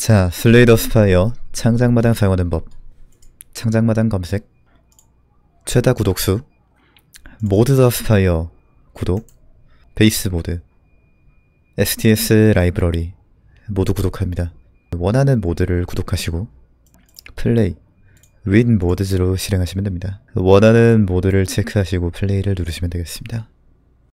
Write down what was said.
자, 슬레이더 스파이어 창작마당 사용하는 법 창작마당 검색 최다 구독수 모드 더 스파이어 구독 베이스 모드 STS 라이브러리 모두 구독합니다. 원하는 모드를 구독하시고 플레이 윈 모드즈로 실행하시면 됩니다. 원하는 모드를 체크하시고 플레이를 누르시면 되겠습니다.